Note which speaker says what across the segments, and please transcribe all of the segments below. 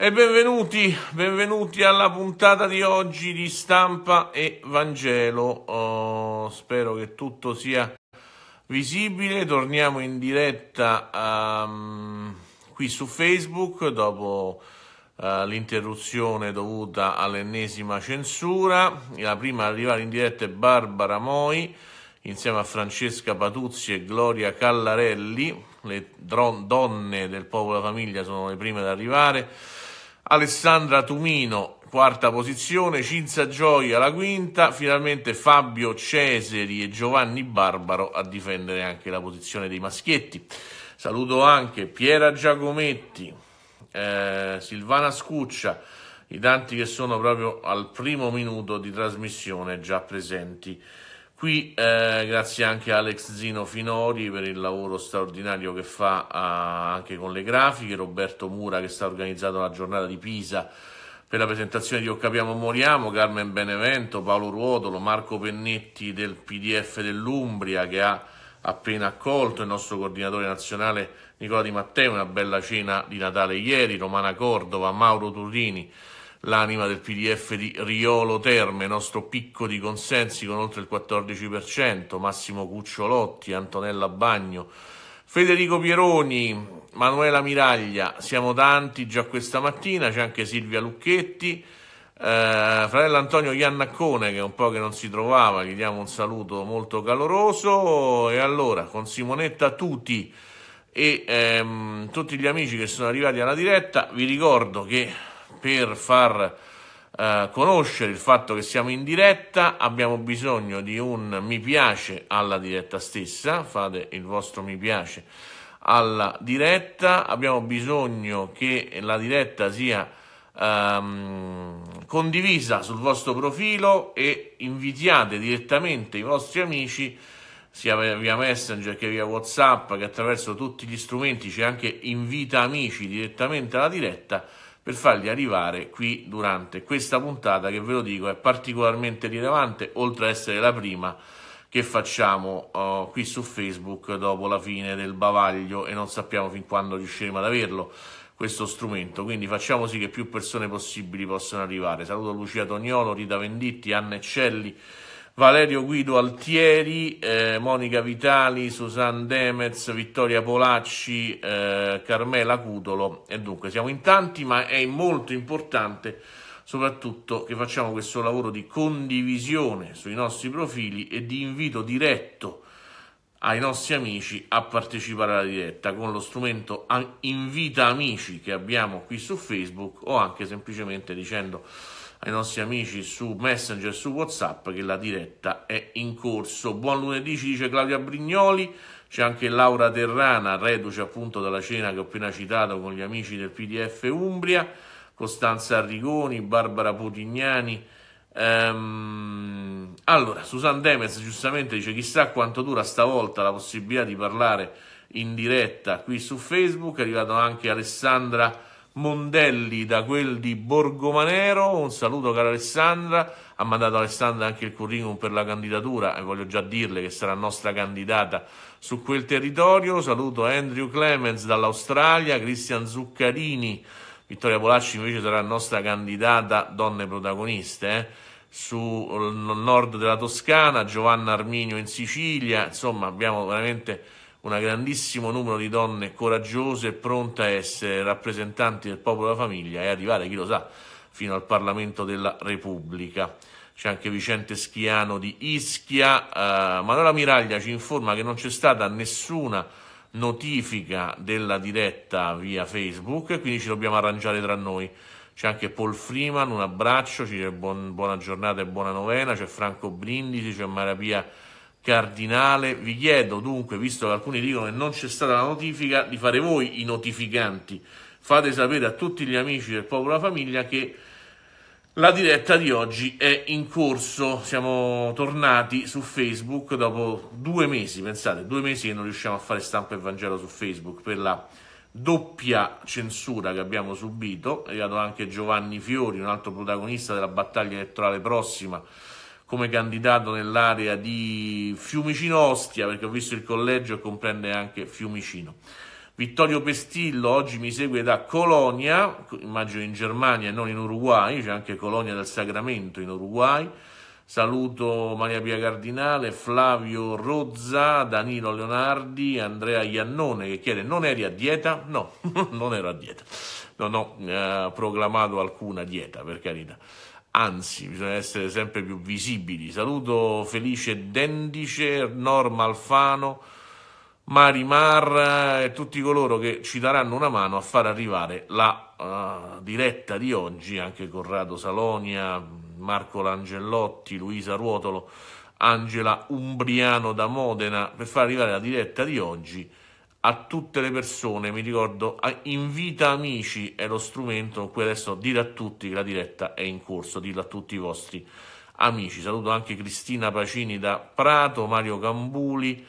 Speaker 1: E benvenuti, benvenuti alla puntata di oggi di Stampa e Vangelo. Oh, spero che tutto sia visibile. Torniamo in diretta um, qui su Facebook dopo uh, l'interruzione dovuta all'ennesima censura. La prima ad arrivare in diretta è Barbara Moi insieme a Francesca Patuzzi e Gloria Callarelli. Le dron- donne del popolo famiglia sono le prime ad arrivare. Alessandra Tumino, quarta posizione, Cinzia Gioia la quinta, finalmente Fabio Cesari e Giovanni Barbaro a difendere anche la posizione dei maschietti. Saluto anche Piera Giacometti, eh, Silvana Scuccia, i tanti che sono proprio al primo minuto di trasmissione già presenti. Qui eh, grazie anche a Alex Zino Finori per il lavoro straordinario che fa a, anche con le grafiche, Roberto Mura che sta organizzando la giornata di Pisa per la presentazione di Occapiamo Moriamo, Carmen Benevento, Paolo Ruotolo, Marco Pennetti del PDF dell'Umbria che ha appena accolto il nostro coordinatore nazionale Nicola Di Matteo, una bella cena di Natale ieri, Romana Cordova, Mauro Turini l'anima del PDF di Riolo Terme, nostro picco di consensi con oltre il 14%, Massimo Cucciolotti, Antonella Bagno, Federico Pieroni, Manuela Miraglia, siamo tanti già questa mattina, c'è anche Silvia Lucchetti, eh, fratello Antonio Iannaccone che è un po' che non si trovava, gli diamo un saluto molto caloroso e allora con Simonetta Tuti e ehm, tutti gli amici che sono arrivati alla diretta vi ricordo che per far eh, conoscere il fatto che siamo in diretta, abbiamo bisogno di un mi piace alla diretta stessa, fate il vostro mi piace alla diretta, abbiamo bisogno che la diretta sia ehm, condivisa sul vostro profilo e invitiate direttamente i vostri amici sia via Messenger che via Whatsapp che attraverso tutti gli strumenti c'è anche invita amici direttamente alla diretta per fargli arrivare qui durante questa puntata che ve lo dico è particolarmente rilevante, oltre ad essere la prima che facciamo uh, qui su Facebook dopo la fine del bavaglio e non sappiamo fin quando riusciremo ad averlo questo strumento, quindi facciamo sì che più persone possibili possano arrivare. Saluto Lucia Tognolo, Rita Venditti, Anna Eccelli Valerio Guido Altieri, eh, Monica Vitali, Susan Demez, Vittoria Polacci, eh, Carmela Cutolo e dunque siamo in tanti ma è molto importante soprattutto che facciamo questo lavoro di condivisione sui nostri profili e di invito diretto ai nostri amici a partecipare alla diretta con lo strumento Invita Amici che abbiamo qui su Facebook o anche semplicemente dicendo ai nostri amici su Messenger, su WhatsApp, che la diretta è in corso. Buon lunedì, ci dice Claudia Brignoli. C'è anche Laura Terrana, reduce appunto dalla cena che ho appena citato con gli amici del PDF Umbria, Costanza Arrigoni, Barbara Putignani. Ehm... Allora, Susan Demez giustamente dice chissà quanto dura stavolta la possibilità di parlare in diretta qui su Facebook. È arrivato anche Alessandra Mondelli da quel di Borgomanero. Un saluto cara Alessandra, ha mandato Alessandra anche il curriculum per la candidatura e eh, voglio già dirle che sarà nostra candidata su quel territorio. Saluto Andrew Clemens dall'Australia, Cristian Zuccarini, Vittoria Polacci invece sarà nostra candidata donne protagoniste. Eh? sul eh, nord della Toscana, Giovanna Arminio in Sicilia, insomma abbiamo veramente un grandissimo numero di donne coraggiose e pronte a essere rappresentanti del popolo della famiglia e arrivare, chi lo sa, fino al Parlamento della Repubblica. C'è anche Vicente Schiano di Ischia. Uh, Manuela Miraglia ci informa che non c'è stata nessuna notifica della diretta via Facebook e quindi ci dobbiamo arrangiare tra noi. C'è anche Paul Freeman, un abbraccio, buon, buona giornata e buona novena. C'è Franco Brindisi, c'è Marapia Cardinale. Vi chiedo dunque, visto che alcuni dicono che non c'è stata la notifica, di fare voi i notificanti. Fate sapere a tutti gli amici del popolo della famiglia che la diretta di oggi è in corso, siamo tornati su Facebook dopo due mesi, pensate, due mesi che non riusciamo a fare stampa e Vangelo su Facebook per la doppia censura che abbiamo subito, è arrivato anche Giovanni Fiori, un altro protagonista della battaglia elettorale prossima come candidato nell'area di Fiumicino-Ostia, perché ho visto il collegio e comprende anche Fiumicino. Vittorio Pestillo oggi mi segue da Colonia, immagino in Germania e non in Uruguay, c'è anche Colonia del Sacramento in Uruguay. Saluto Maria Pia Cardinale, Flavio Rozza, Danilo Leonardi, Andrea Iannone che chiede non eri a dieta? No, non ero a dieta, non ho eh, proclamato alcuna dieta per carità anzi bisogna essere sempre più visibili. Saluto Felice Dendice, Norma Alfano, Mari Mar eh, e tutti coloro che ci daranno una mano a far arrivare la uh, diretta di oggi, anche Corrado Salonia, Marco Langellotti, Luisa Ruotolo, Angela Umbriano da Modena, per far arrivare la diretta di oggi a tutte le persone, mi ricordo, invita amici è lo strumento con cui adesso dire a tutti che la diretta è in corso, dirlo a tutti i vostri amici. Saluto anche Cristina Pacini da Prato, Mario Gambuli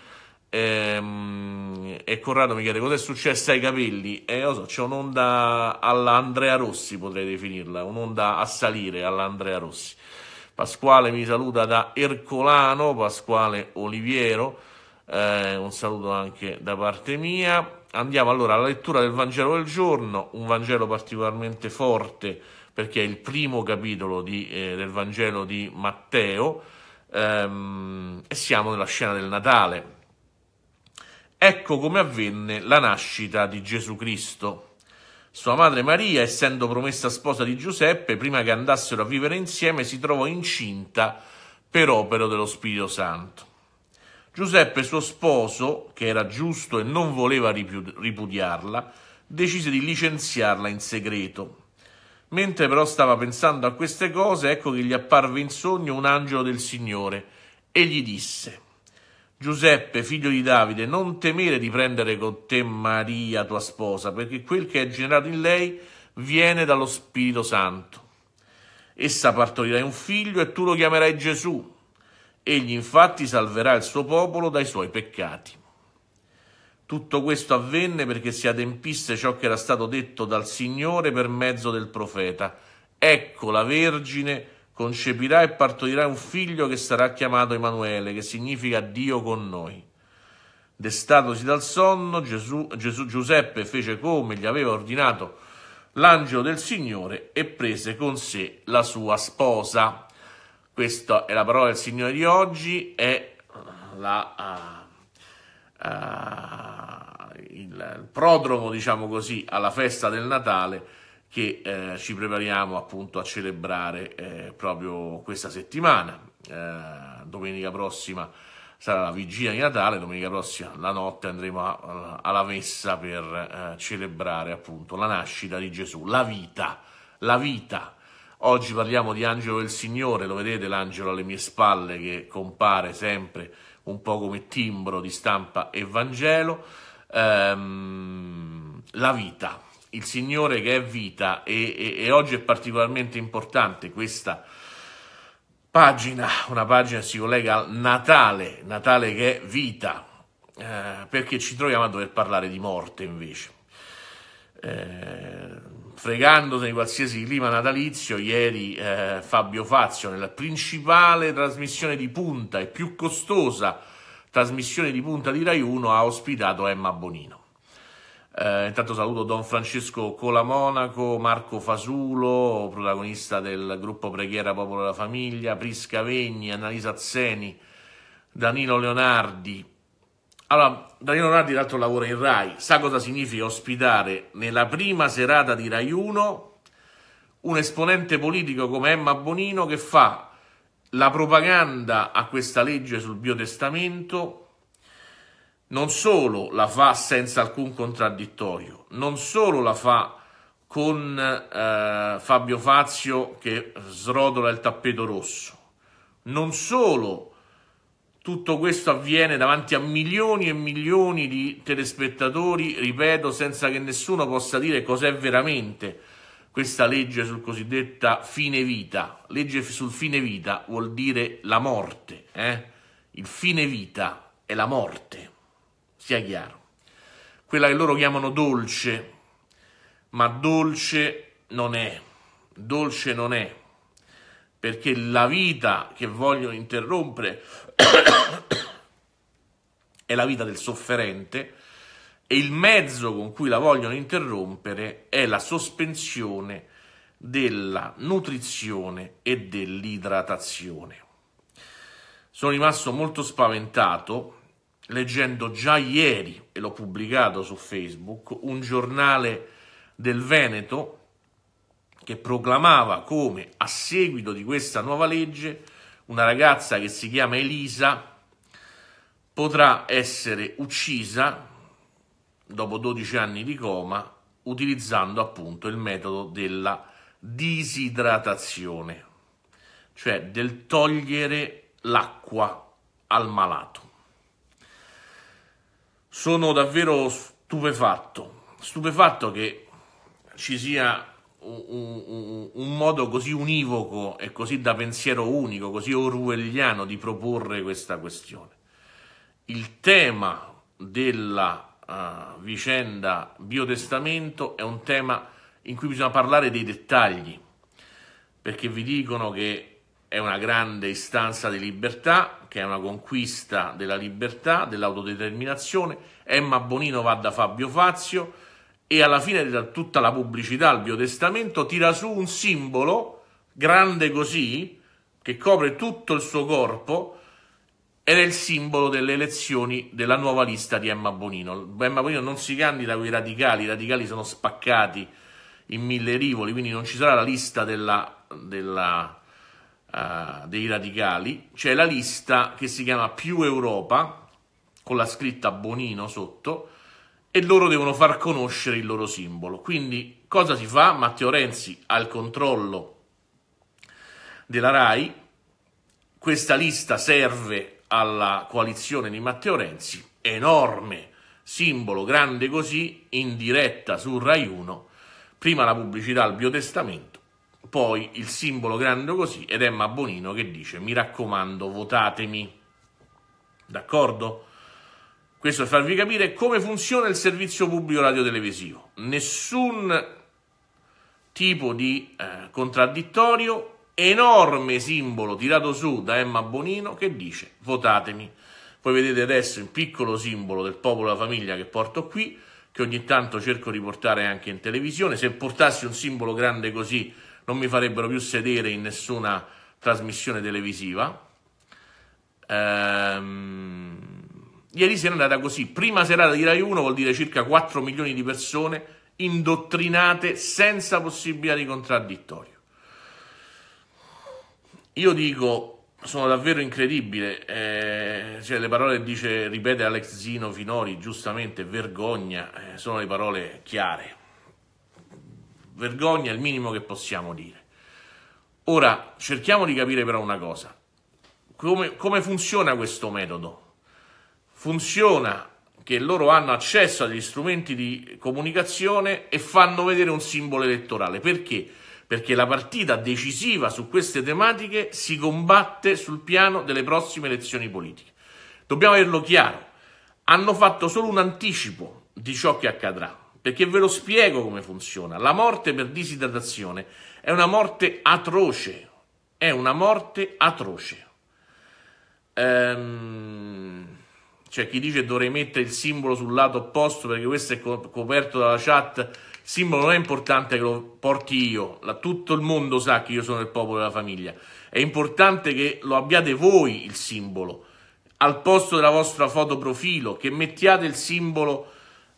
Speaker 1: ehm, e Corrado mi chiede cosa è successo ai capelli. Eh, so, c'è un'onda all'Andrea Rossi, potrei definirla, un'onda a salire all'Andrea Rossi. Pasquale mi saluta da Ercolano, Pasquale Oliviero. Eh, un saluto anche da parte mia. Andiamo allora alla lettura del Vangelo del giorno, un Vangelo particolarmente forte perché è il primo capitolo di, eh, del Vangelo di Matteo ehm, e siamo nella scena del Natale. Ecco come avvenne la nascita di Gesù Cristo. Sua madre Maria, essendo promessa sposa di Giuseppe, prima che andassero a vivere insieme si trovò incinta per opera dello Spirito Santo. Giuseppe, suo sposo, che era giusto e non voleva ripudiarla, decise di licenziarla in segreto. Mentre però stava pensando a queste cose, ecco che gli apparve in sogno un angelo del Signore e gli disse: Giuseppe, figlio di Davide, non temere di prendere con te Maria, tua sposa, perché quel che è generato in lei viene dallo Spirito Santo. Essa partorirà un figlio e tu lo chiamerai Gesù Egli infatti salverà il suo popolo dai suoi peccati. Tutto questo avvenne perché si adempisse ciò che era stato detto dal Signore per mezzo del profeta. Ecco la Vergine concepirà e partorirà un figlio che sarà chiamato Emanuele, che significa Dio con noi. Destatosi dal sonno, Gesù, Gesù Giuseppe fece come gli aveva ordinato l'angelo del Signore e prese con sé la sua sposa. Questa è la parola del Signore di oggi è eh, la, uh, uh, il, il, prodromo, diciamo così, alla festa del Natale che eh, ci prepariamo appunto a celebrare eh, proprio questa settimana. Eh, domenica prossima sarà la vigilia di Natale, domenica prossima la notte andremo a, alla messa per celebrare appunto la nascita di Gesù, la vita, la vita Oggi parliamo di Angelo del Signore, lo vedete l'angelo alle mie spalle che compare sempre un po' come timbro di stampa e Vangelo. Ehm, la vita, il Signore che è vita e, e, e oggi è particolarmente importante questa pagina, una pagina che si collega al Natale, Natale che è vita, eh, perché ci troviamo a dover parlare di morte invece. Eh, fregandosi di qualsiasi clima natalizio, ieri eh, Fabio Fazio, nella principale trasmissione di punta e più costosa trasmissione di punta di Rai 1, ha ospitato Emma Bonino. Eh, intanto saluto Don Francesco Colamonaco, Marco Fasulo, protagonista del gruppo Preghiera Popolo della Famiglia, Prisca Vegni, Annalisa Azzeni, Danilo Leonardi, allora, Danilo Nardi l'altro lavora in Rai, sa cosa significa ospitare nella prima serata di Rai 1 un esponente politico come Emma Bonino che fa la propaganda a questa legge sul biotestamento, non solo la fa senza alcun contraddittorio, non solo la fa con eh, Fabio Fazio che srotola il tappeto rosso, non solo tutto questo avviene davanti a milioni e milioni di telespettatori, ripeto, senza che nessuno possa dire cos'è veramente questa legge sul cosiddetta fine vita. Legge sul fine vita vuol dire la morte, eh? il fine vita è la morte, sia chiaro. Quella che loro chiamano dolce, ma dolce non è, dolce non è, perché la vita che vogliono interrompere è la vita del sofferente e il mezzo con cui la vogliono interrompere è la sospensione della nutrizione e dell'idratazione. Sono rimasto molto spaventato leggendo già ieri, e l'ho pubblicato su Facebook, un giornale del Veneto che proclamava come a seguito di questa nuova legge una ragazza che si chiama Elisa potrà essere uccisa dopo 12 anni di coma utilizzando appunto il metodo della disidratazione, cioè del togliere l'acqua al malato. Sono davvero stupefatto, stupefatto che ci sia un, un, un, modo così univoco e così da pensiero unico, così orwelliano di proporre questa questione. Il tema della uh, vicenda biotestamento è un tema in cui bisogna parlare dei dettagli, perché vi dicono che è una grande istanza di libertà, che è una conquista della libertà, dell'autodeterminazione. Emma Bonino va da Fabio Fazio e alla fine di tutta la pubblicità al biotestamento tira su un simbolo grande così che copre tutto il suo corpo ed è il simbolo delle elezioni della nuova lista di Emma Bonino. Emma Bonino non si candida con i radicali, i radicali sono spaccati in mille rivoli, quindi non ci sarà la lista della, della, uh, dei radicali, c'è la lista che si chiama Più Europa, con la scritta Bonino sotto, e loro devono far conoscere il loro simbolo. Quindi cosa si fa? Matteo Renzi ha il controllo della RAI, questa lista serve alla coalizione di Matteo Renzi, enorme simbolo, grande così, in diretta su RAI 1, prima la pubblicità al biotestamento, poi il simbolo grande così ed Emma Bonino che dice mi raccomando votatemi. D'accordo? Questo per farvi capire come funziona il servizio pubblico radiotelevisivo. Nessun tipo di eh, contraddittorio, enorme simbolo tirato su da Emma Bonino che dice votatemi. Poi vedete adesso il piccolo simbolo del popolo e della famiglia che porto qui, che ogni tanto cerco di portare anche in televisione. Se portassi un simbolo grande così non mi farebbero più sedere in nessuna trasmissione televisiva. Ehm... Ieri sera è andata così, prima serata di Rai 1 vuol dire circa 4 milioni di persone indottrinate senza possibilità di contraddittorio. Io dico, sono davvero incredibile, eh, cioè le parole dice, ripete Alex Zino Finori, giustamente, vergogna, eh, sono le parole chiare. Vergogna è il minimo che possiamo dire. Ora, cerchiamo di capire però una cosa, come, come funziona questo metodo? funziona che loro hanno accesso agli strumenti di comunicazione e fanno vedere un simbolo elettorale. Perché? Perché la partita decisiva su queste tematiche si combatte sul piano delle prossime elezioni politiche. Dobbiamo averlo chiaro. Hanno fatto solo un anticipo di ciò che accadrà. Perché ve lo spiego come funziona. La morte per disidratazione è una morte atroce. È una morte atroce. Ehm c'è cioè, chi dice dovrei mettere il simbolo sul lato opposto perché questo è co- coperto dalla chat. Il simbolo non è importante che lo porti io, La, tutto il mondo sa che io sono il popolo della famiglia. È importante che lo abbiate voi il simbolo al posto della vostra foto profilo, che mettiate il simbolo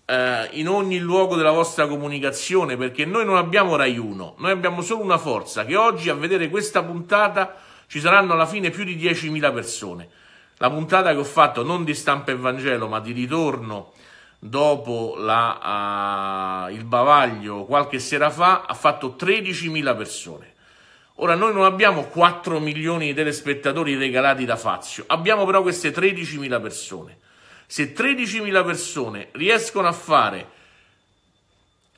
Speaker 1: eh, in ogni luogo della vostra comunicazione, perché noi non abbiamo Rai 1, noi abbiamo solo una forza che oggi a vedere questa puntata ci saranno alla fine più di 10.000 persone. La puntata che ho fatto non di stampa e Vangelo, ma di ritorno dopo la, uh, il bavaglio qualche sera fa, ha fatto 13.000 persone. Ora, noi non abbiamo 4 milioni di telespettatori regalati da Fazio, abbiamo però queste 13.000 persone. Se 13.000 persone riescono a fare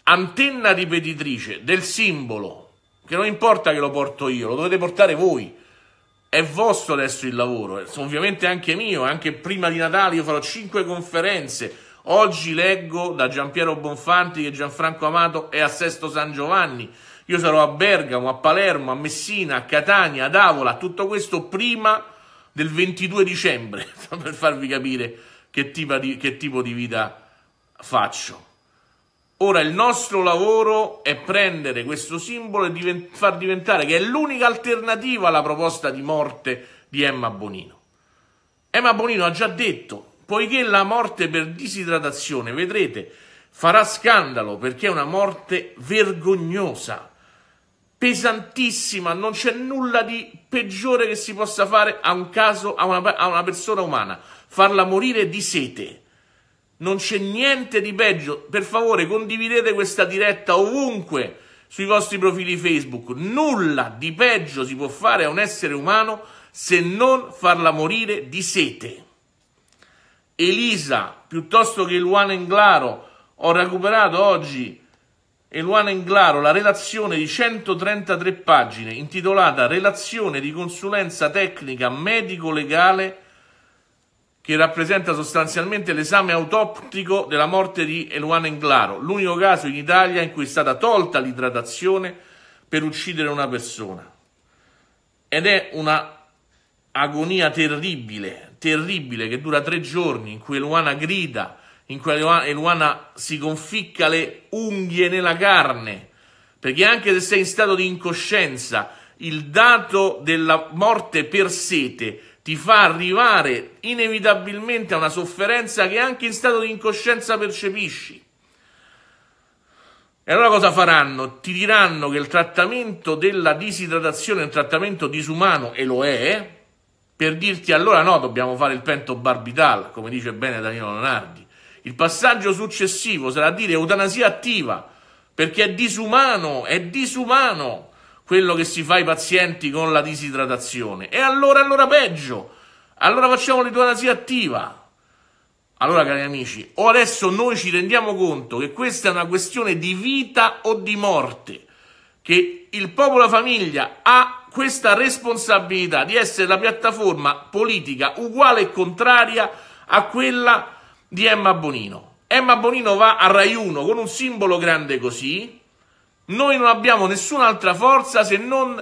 Speaker 1: antenna ripetitrice del simbolo, che non importa che lo porto io, lo dovete portare voi è vostro adesso il lavoro, ovviamente anche mio, anche prima di Natale io farò cinque conferenze. Oggi leggo da Giampiero Bonfanti che Gianfranco Amato è a Sesto San Giovanni. Io sarò a Bergamo, a Palermo, a Messina, a Catania, ad Avola, tutto questo prima del 22 dicembre, per farvi capire che tipo di, che tipo di vita faccio. Ora il nostro lavoro è prendere questo simbolo e divent far diventare che è l'unica alternativa alla proposta di morte di Emma Bonino. Emma Bonino ha già detto, poiché la morte per disidratazione, vedrete, farà scandalo perché è una morte vergognosa, pesantissima, non c'è nulla di peggiore che si possa fare a un caso, a una, a una persona umana, farla morire di sete non c'è niente di peggio. Per favore, condividete questa diretta ovunque sui vostri profili Facebook. Nulla di peggio si può fare a un essere umano se non farla morire di sete. Elisa, piuttosto che Luana Englaro, ho recuperato oggi Eluana Englaro la relazione di 133 pagine intitolata Relazione di consulenza tecnica medico-legale che rappresenta sostanzialmente l'esame autoptico della morte di Eluana Englaro, l'unico caso in Italia in cui è stata tolta l'idratazione per uccidere una persona. Ed è una agonia terribile, terribile, che dura tre giorni, in cui Eluana grida, in cui Eluana si conficca le unghie nella carne, perché anche se sei in stato di incoscienza, il dato della morte per sete ti fa arrivare inevitabilmente a una sofferenza che anche in stato di incoscienza percepisci. E allora cosa faranno? Ti diranno che il trattamento della disidratazione è un trattamento disumano, e lo è, eh? per dirti allora no, dobbiamo fare il pento barbital, come dice bene Danilo Leonardi. Il passaggio successivo sarà dire eutanasia attiva, perché è disumano, è disumano quello che si fa ai pazienti con la disidratazione. E allora, allora peggio. Allora facciamo l'idratazione attiva. Allora, cari amici, o adesso noi ci rendiamo conto che questa è una questione di vita o di morte, che il popolo famiglia ha questa responsabilità di essere la piattaforma politica uguale e contraria a quella di Emma Bonino. Emma Bonino va a Rai 1 con un simbolo grande così, noi non abbiamo nessun'altra forza se non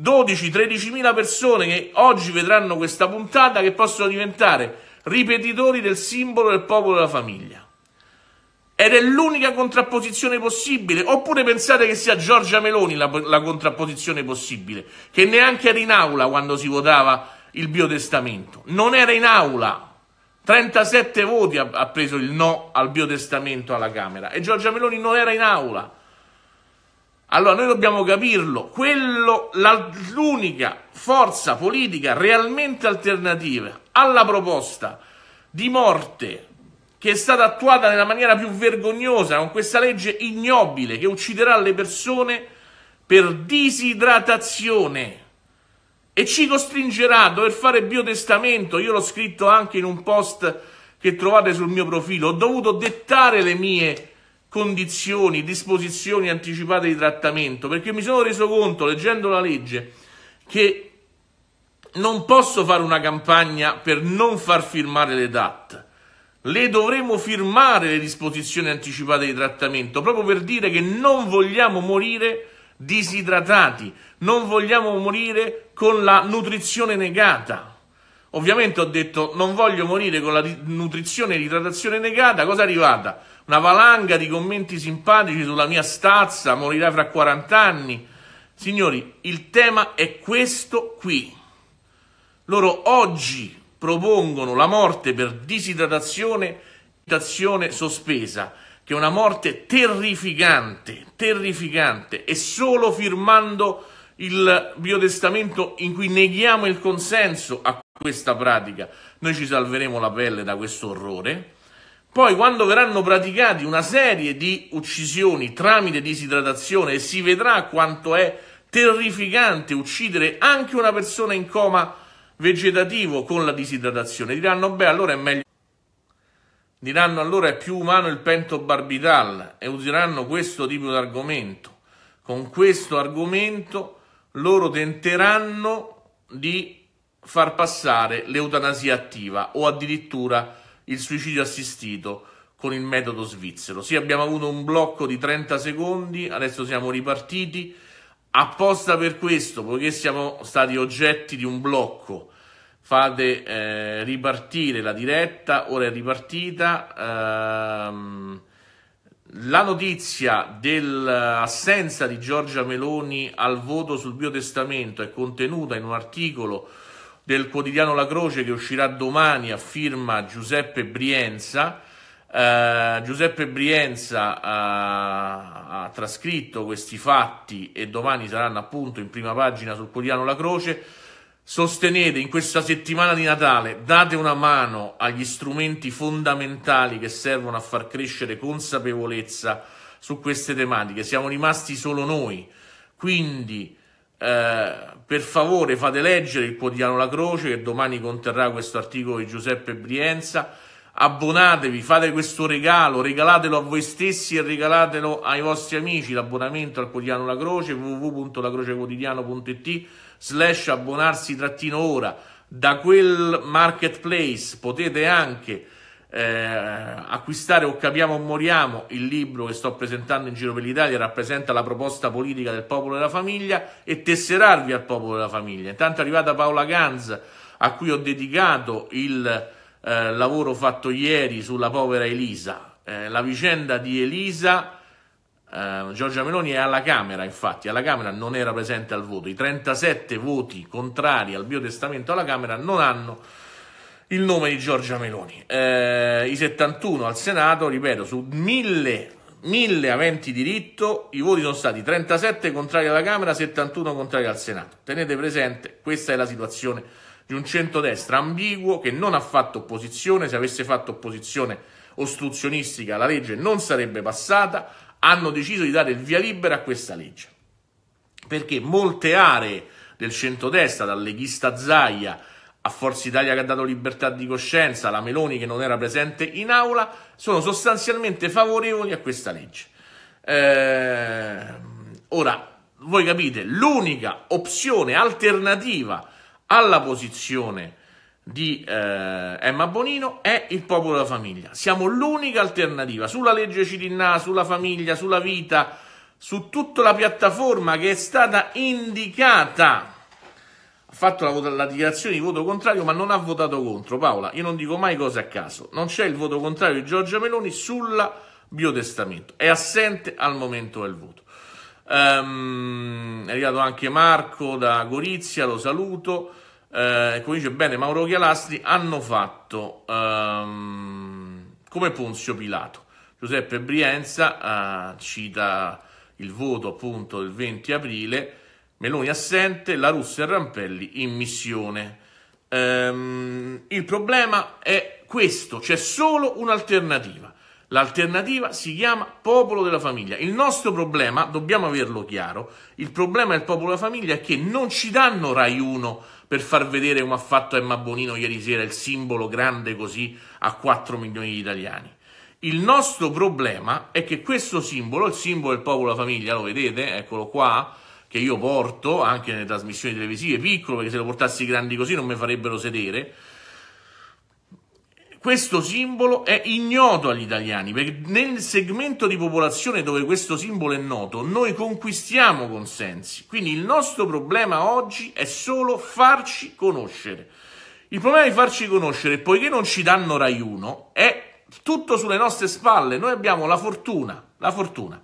Speaker 1: 12-13 mila persone che oggi vedranno questa puntata che possono diventare ripetitori del simbolo del popolo della famiglia. Ed è l'unica contrapposizione possibile. Oppure pensate che sia Giorgia Meloni la, la contrapposizione possibile, che neanche era in aula quando si votava il biotestamento. Non era in aula. 37 voti ha, ha preso il no al biotestamento alla Camera e Giorgia Meloni non era in aula. Allora noi dobbiamo capirlo, Quello, l'unica forza politica realmente alternativa alla proposta di morte che è stata attuata nella maniera più vergognosa con questa legge ignobile che ucciderà le persone per disidratazione e ci costringerà a dover fare biotestamento. Io l'ho scritto anche in un post che trovate sul mio profilo. Ho dovuto dettare le mie condizioni, disposizioni anticipate di trattamento, perché mi sono reso conto, leggendo la legge, che non posso fare una campagna per non far firmare le DAT. Le dovremo firmare le disposizioni anticipate di trattamento, proprio per dire che non vogliamo morire disidratati, non vogliamo morire con la nutrizione negata. Ovviamente ho detto non voglio morire con la nutrizione e l'idratazione negata, cosa è arrivata? Una valanga di commenti simpatici sulla mia stazza, morirai fra 40 anni. Signori, il tema è questo qui. Loro oggi propongono la morte per disidratazione, e idratazione sospesa, che è una morte terrificante, terrificante, e solo firmando il biotestamento in cui neghiamo il consenso a questa pratica, noi ci salveremo la pelle da questo orrore. Poi quando verranno praticati una serie di uccisioni tramite disidratazione e si vedrà quanto è terrificante uccidere anche una persona in coma vegetativo con la disidratazione, diranno beh allora è meglio diranno allora è più umano il pentobarbital e useranno questo tipo di argomento. Con questo argomento loro tenteranno di far passare l'eutanasia attiva o addirittura il suicidio assistito con il metodo svizzero. Sì, abbiamo avuto un blocco di 30 secondi, adesso siamo ripartiti. Apposta per questo, poiché siamo stati oggetti di un blocco, fate eh, ripartire la diretta, ora è ripartita. Ehm, la notizia dell'assenza di Giorgia Meloni al voto sul biotestamento è contenuta in un articolo del quotidiano La Croce che uscirà domani a firma Giuseppe Brienza. Eh, Giuseppe Brienza eh, ha trascritto questi fatti e domani saranno appunto in prima pagina sul quotidiano La Croce. Sostenete in questa settimana di Natale, date una mano agli strumenti fondamentali che servono a far crescere consapevolezza su queste tematiche. Siamo rimasti solo noi, quindi eh, per favore fate leggere il quotidiano La Croce che domani conterrà questo articolo di Giuseppe Brienza. Abbonatevi, fate questo regalo, regalatelo a voi stessi e regalatelo ai vostri amici. L'abbonamento al quotidiano La Croce www.lacrocequotidiano.it slash abbonarsi trattino ora. Da quel marketplace potete anche eh, acquistare o capiamo o moriamo, il libro che sto presentando in giro per l'Italia rappresenta la proposta politica del popolo della famiglia e tesserarvi al popolo della famiglia. Intanto è arrivata Paola Ganz a cui ho dedicato il eh, lavoro fatto ieri sulla povera Elisa. Eh, la vicenda di Elisa, eh, Giorgia Meloni è alla Camera, infatti, alla Camera non era presente al voto. I 37 voti contrari al mio testamento alla Camera non hanno il nome di Giorgia Meloni. Eh, I 71 al Senato, ripeto, su 1000, mille aventi diritto, i voti sono stati 37 contrari alla Camera, 71 contrari al Senato. Tenete presente, questa è la situazione di un centrodestra ambiguo che non ha fatto opposizione, se avesse fatto opposizione ostruzionistica la legge non sarebbe passata, hanno deciso di dare il via libera a questa legge. Perché molte aree del centrodestra, dal leghista Zaia a Forza Italia che ha dato libertà di coscienza, la Meloni che non era presente in aula, sono sostanzialmente favorevoli a questa legge. Eh, ora, voi capite, l'unica opzione alternativa alla posizione di eh, Emma Bonino è il popolo della famiglia. Siamo l'unica alternativa sulla legge Cirinna, sulla famiglia, sulla vita, su tutta la piattaforma che è stata indicata fatto la, la, dichiarazione di voto contrario, ma non ha votato contro. Paola, io non dico mai cose a caso. Non c'è il voto contrario di Giorgia Meloni sul biotestamento. È assente al momento del voto. Um, è arrivato anche Marco da Gorizia, lo saluto. Uh, come dice bene Mauro Chialastri, hanno fatto um, come Ponzio Pilato. Giuseppe Brienza uh, cita il voto appunto del 20 aprile Meloni assente, La Russa e Rampelli in missione. Ehm, il problema è questo, c'è solo un'alternativa. L'alternativa si chiama popolo della famiglia. Il nostro problema, dobbiamo averlo chiaro, il problema del popolo della famiglia è che non ci danno Rai 1 per far vedere come ha fatto Emma Bonino ieri sera il simbolo grande così a 4 milioni di italiani. Il nostro problema è che questo simbolo, il simbolo del popolo della famiglia, lo vedete? Eccolo qua che io porto anche nelle trasmissioni televisive, piccolo, perché se lo portassi grandi così non mi farebbero sedere. Questo simbolo è ignoto agli italiani, perché nel segmento di popolazione dove questo simbolo è noto, noi conquistiamo consensi. Quindi il nostro problema oggi è solo farci conoscere. Il problema di farci conoscere, poiché non ci danno Rai 1, è tutto sulle nostre spalle. Noi abbiamo la fortuna, la fortuna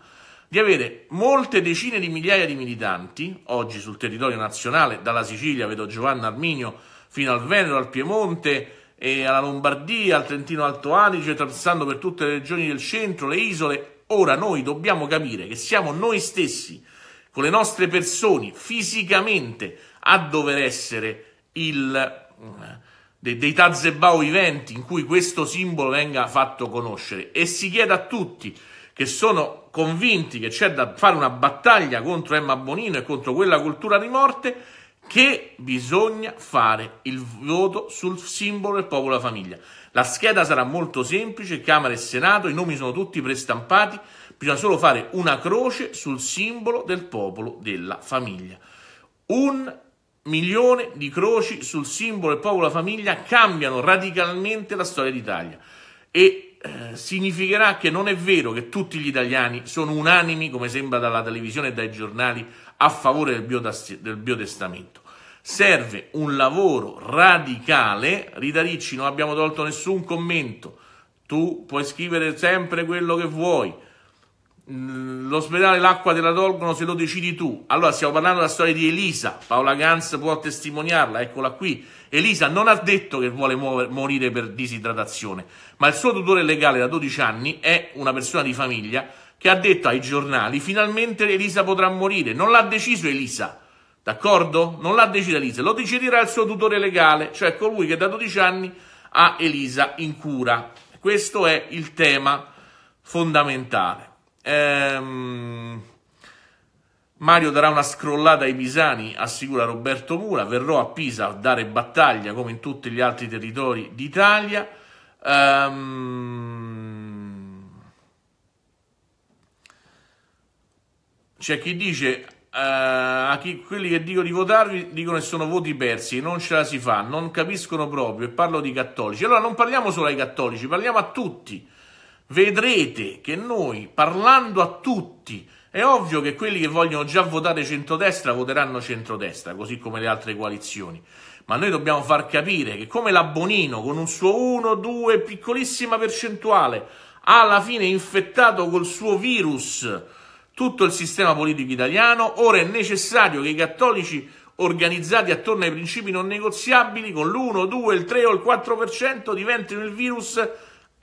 Speaker 1: di avere molte decine di migliaia di militanti, oggi sul territorio nazionale, dalla Sicilia, vedo Giovanna Arminio, fino al Veneto, al Piemonte, alla Lombardia, al Trentino Alto Adige, attraversando per tutte le regioni del centro, le isole. Ora noi dobbiamo capire che siamo noi stessi, con le nostre persone, fisicamente, a dover essere il eh, dei, dei Tazebao viventi in cui questo simbolo venga fatto conoscere e si chiede a tutti che sono convinti che c'è da fare una battaglia contro Emma Bonino e contro quella cultura di morte, che bisogna fare il voto sul simbolo del popolo e della famiglia. La scheda sarà molto semplice, Camera e Senato, i nomi sono tutti prestampati, bisogna solo fare una croce sul simbolo del popolo della famiglia. Un milione di croci sul simbolo del popolo e della famiglia cambiano radicalmente la storia d'Italia e eh, significherà che non è vero che tutti gli italiani sono unanimi, come sembra dalla televisione e dai giornali, a favore del, biodas- del biotestamento. Serve un lavoro radicale. Rita Ricci, non abbiamo tolto nessun commento. Tu puoi scrivere sempre quello che vuoi l'ospedale l'acqua te la tolgono se lo decidi tu. Allora stiamo parlando della storia di Elisa, Paola Gans può testimoniarla, eccola qui. Elisa non ha detto che vuole muovere, morire per disidratazione, ma il suo tutore legale da 12 anni è una persona di famiglia che ha detto ai giornali finalmente Elisa potrà morire. Non l'ha deciso Elisa, d'accordo? Non l'ha deciso Elisa, lo deciderà il suo tutore legale, cioè colui che da 12 anni ha Elisa in cura. Questo è il tema fondamentale. Ehm... Mario darà una scrollata ai pisani, assicura Roberto Mura. Verrò a Pisa a dare battaglia come in tutti gli altri territori d'Italia. Um... C'è chi dice. Uh, a chi, quelli che dicono di votarvi dicono che sono voti persi, non ce la si fa, non capiscono proprio e parlo di cattolici. Allora non parliamo solo ai cattolici, parliamo a tutti vedrete che noi parlando a tutti, è ovvio che quelli che vogliono già votare centrodestra voteranno centrodestra, così come le altre coalizioni. Ma noi dobbiamo far capire che come la Bonino, con un suo 1-2 piccolissima percentuale, ha alla fine infettato col suo virus tutto il sistema politico italiano, ora è necessario che i cattolici organizzati attorno ai principi non negoziabili con l'1, 2, il 3 o il 4% diventino il virus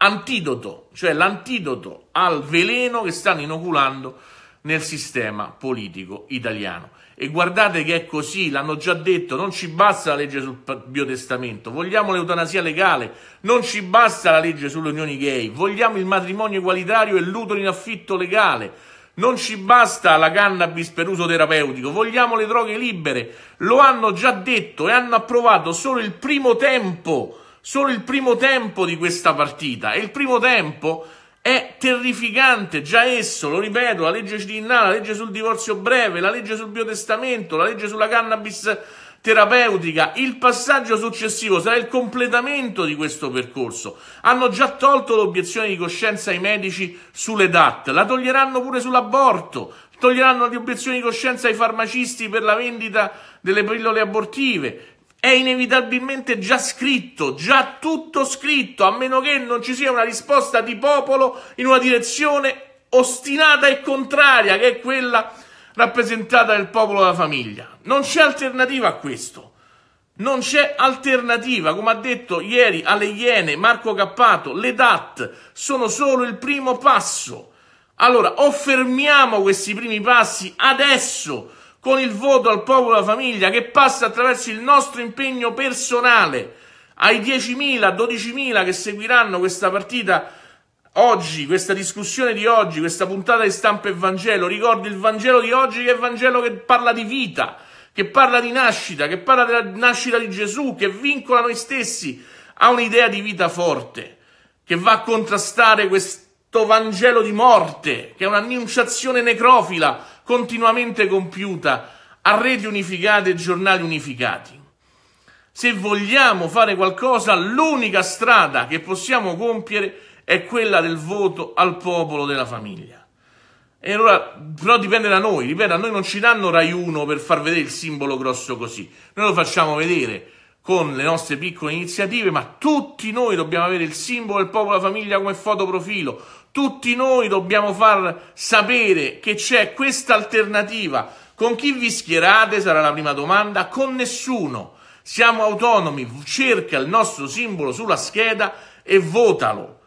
Speaker 1: antidoto, cioè l'antidoto al veleno che stanno inoculando nel sistema politico italiano. E guardate che è così, l'hanno già detto, non ci basta la legge sul biotestamento, vogliamo l'eutanasia legale, non ci basta la legge sulle unioni gay, vogliamo il matrimonio egualitario e l'utero in affitto legale, non ci basta la cannabis per uso terapeutico, vogliamo le droghe libere, lo hanno già detto e hanno approvato solo il primo tempo solo il primo tempo di questa partita e il primo tempo è terrificante, già esso, lo ripeto, la legge Cirinna, la legge sul divorzio breve, la legge sul biotestamento, la legge sulla cannabis terapeutica. Il passaggio successivo sarà il completamento di questo percorso. Hanno già tolto l'obiezione di coscienza ai medici sulle DAT, la toglieranno pure sull'aborto, toglieranno le obiezioni di coscienza ai farmacisti per la vendita delle pillole abortive, è inevitabilmente già scritto, già tutto scritto, a meno che non ci sia una risposta di popolo in una direzione ostinata e contraria, che è quella rappresentata dal popolo della famiglia. Non c'è alternativa a questo. Non c'è alternativa, come ha detto ieri alle Iene Marco Cappato, le DAT sono solo il primo passo. Allora, o fermiamo questi primi passi adesso con il voto al popolo e alla famiglia che passa attraverso il nostro impegno personale ai 10.000, 12.000 che seguiranno questa partita oggi, questa discussione di oggi, questa puntata di stampa e Vangelo. Ricordi il Vangelo di oggi che è il Vangelo che parla di vita, che parla di nascita, che parla della nascita di Gesù, che vincola noi stessi a un'idea di vita forte, che va a contrastare questo Vangelo di morte, che è un'annunciazione necrofila continuamente compiuta a reti unificate e giornali unificati. Se vogliamo fare qualcosa, l'unica strada che possiamo compiere è quella del voto al popolo della famiglia. E allora, però dipende da noi, ripeto, a noi non ci danno Rai 1 per far vedere il simbolo grosso così, noi lo facciamo vedere con le nostre piccole iniziative, ma tutti noi dobbiamo avere il simbolo del popolo della famiglia come fotoprofilo, tutti noi dobbiamo far sapere che c'è questa alternativa. Con chi vi schierate? Sarà la prima domanda. Con nessuno. Siamo autonomi. Cerca il nostro simbolo sulla scheda e votalo.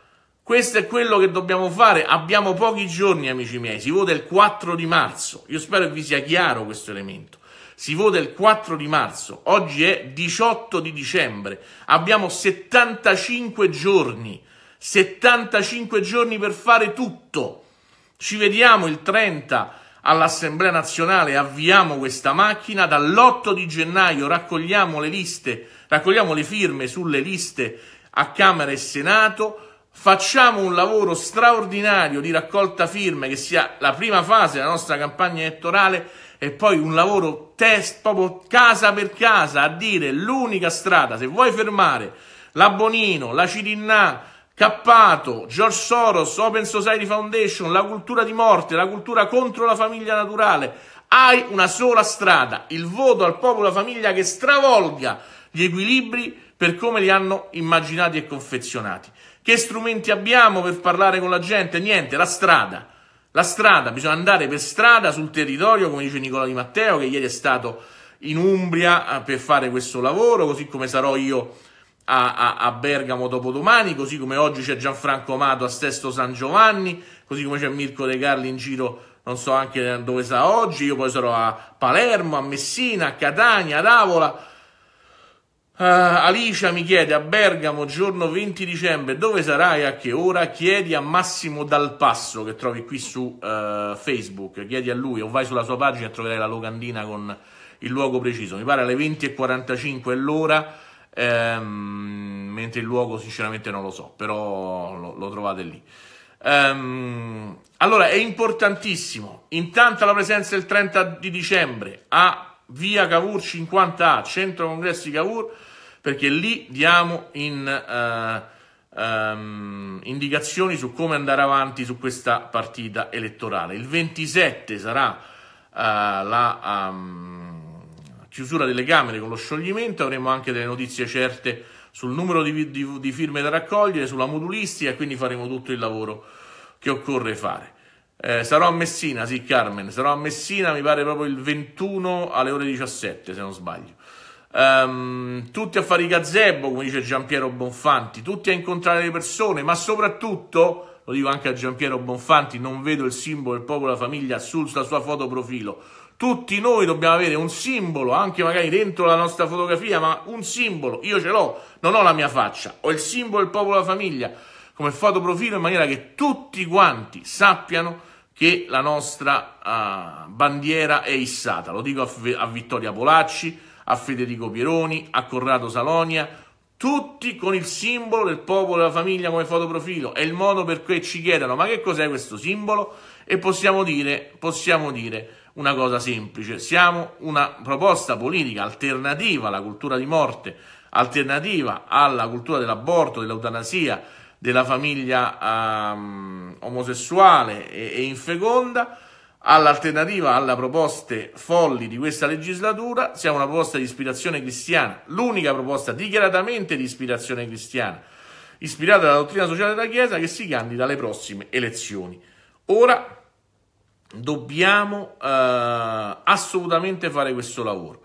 Speaker 1: Questo è quello che dobbiamo fare. Abbiamo pochi giorni, amici miei. Si vota il 4 di marzo. Io spero che vi sia chiaro questo elemento. Si vota il 4 di marzo. Oggi è 18 di dicembre. Abbiamo 75 giorni 75 giorni per fare tutto. Ci vediamo il 30 all'Assemblea nazionale, avviamo questa macchina, dall'8 di gennaio raccogliamo le liste, raccogliamo le firme sulle liste a Camera e Senato, facciamo un lavoro straordinario di raccolta firme che sia la prima fase della nostra campagna elettorale e poi un lavoro test proprio casa per casa a dire l'unica strada, se vuoi fermare la Bonino, la Cirinna, Cappato, George Soros, Open Society Foundation, la cultura di morte, la cultura contro la famiglia naturale. Hai una sola strada, il voto al popolo e alla famiglia che stravolga gli equilibri per come li hanno immaginati e confezionati. Che strumenti abbiamo per parlare con la gente? Niente, la strada. La strada, bisogna andare per strada sul territorio, come dice Nicola Di Matteo, che ieri è stato in Umbria eh, per fare questo lavoro, così come sarò io a, a, a Bergamo dopodomani, così come oggi c'è Gianfranco Mato a Sesto San Giovanni, così come c'è Mirko De Carli in giro non so anche dove sta oggi, io poi sarò a Palermo, a Messina, a Catania, ad Avola. Uh, eh, Alicia mi chiede a Bergamo giorno 20 dicembre dove sarai a che ora? Chiedi a Massimo Dal Passo che trovi qui su uh, Facebook, chiedi a lui o vai sulla sua pagina e troverai la locandina con il luogo preciso. Mi pare alle 20.45 è l'ora. Um, mentre il luogo sinceramente non lo so, però lo, lo trovate lì. Um, allora è importantissimo intanto la presenza il 30 di dicembre a via Cavour 50A, centro congressi Cavour, perché lì diamo in, uh, um, indicazioni su come andare avanti su questa partita elettorale. Il 27 sarà uh, la chiusura delle Camere con lo scioglimento, avremo anche delle notizie certe sul numero di, di, di firme da raccogliere, sulla modulistica quindi faremo tutto il lavoro che occorre fare. Eh, sarò a Messina, sì Carmen, sarò a Messina mi pare proprio il 21 alle ore 17 se non sbaglio. Um, tutti a fare i gazebo, come dice Giampiero Bonfanti, tutti a incontrare le persone, ma soprattutto, lo dico anche a Giampiero Bonfanti, non vedo il simbolo del popolo e la famiglia sulla sua foto profilo. Tutti noi dobbiamo avere un simbolo, anche magari dentro la nostra fotografia, ma un simbolo. Io ce l'ho, non ho la mia faccia, ho il simbolo del popolo della famiglia come fotoprofilo in maniera che tutti quanti sappiano che la nostra uh, bandiera è issata. Lo dico a, a Vittoria Polacci, a Federico Pieroni, a Corrado Salonia, tutti con il simbolo del popolo della famiglia come fotoprofilo. È il modo per cui ci chiedono ma che cos'è questo simbolo? E possiamo dire, possiamo dire una cosa semplice, siamo una proposta politica alternativa alla cultura di morte, alternativa alla cultura dell'aborto, dell'eutanasia, della famiglia um, omosessuale e, e infeconda, all'alternativa alle proposte folli di questa legislatura, siamo una proposta di ispirazione cristiana, l'unica proposta dichiaratamente di ispirazione cristiana, ispirata dalla dottrina sociale della Chiesa che si candida alle prossime elezioni. Ora dobbiamo eh, assolutamente fare questo lavoro.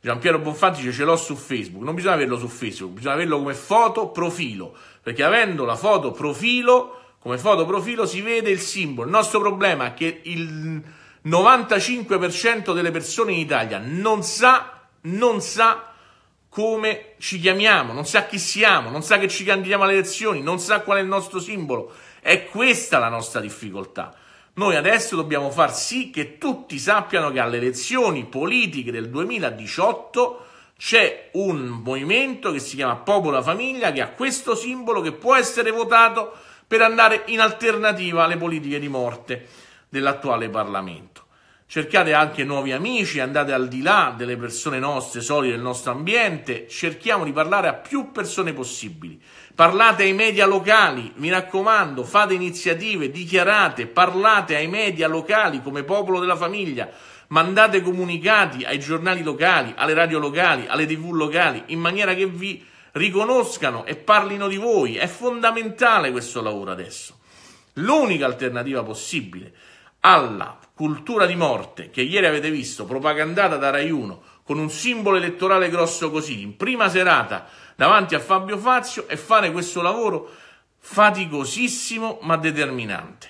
Speaker 1: Giampiero Bonfanti dice ce l'ho su Facebook, non bisogna averlo su Facebook, bisogna averlo come foto profilo, perché avendo la foto profilo, come foto profilo si vede il simbolo. Il nostro problema è che il 95% delle persone in Italia non sa, non sa come ci chiamiamo, non sa chi siamo, non sa che ci candidiamo alle elezioni, non sa qual è il nostro simbolo. È questa la nostra difficoltà. Noi adesso dobbiamo far sì che tutti sappiano che alle elezioni politiche del 2018 c'è un movimento che si chiama Popola Famiglia che ha questo simbolo che può essere votato per andare in alternativa alle politiche di morte dell'attuale Parlamento. Cercate anche nuovi amici, andate al di là delle persone nostre, solide del nostro ambiente, cerchiamo di parlare a più persone possibili. Parlate ai media locali, mi raccomando, fate iniziative, dichiarate, parlate ai media locali come popolo della famiglia, mandate comunicati ai giornali locali, alle radio locali, alle tv locali, in maniera che vi riconoscano e parlino di voi. È fondamentale questo lavoro adesso. L'unica alternativa possibile alla cultura di morte che ieri avete visto propagandata da Rai 1 con un simbolo elettorale grosso così, in prima serata davanti a Fabio Fazio e fare questo lavoro faticosissimo ma determinante.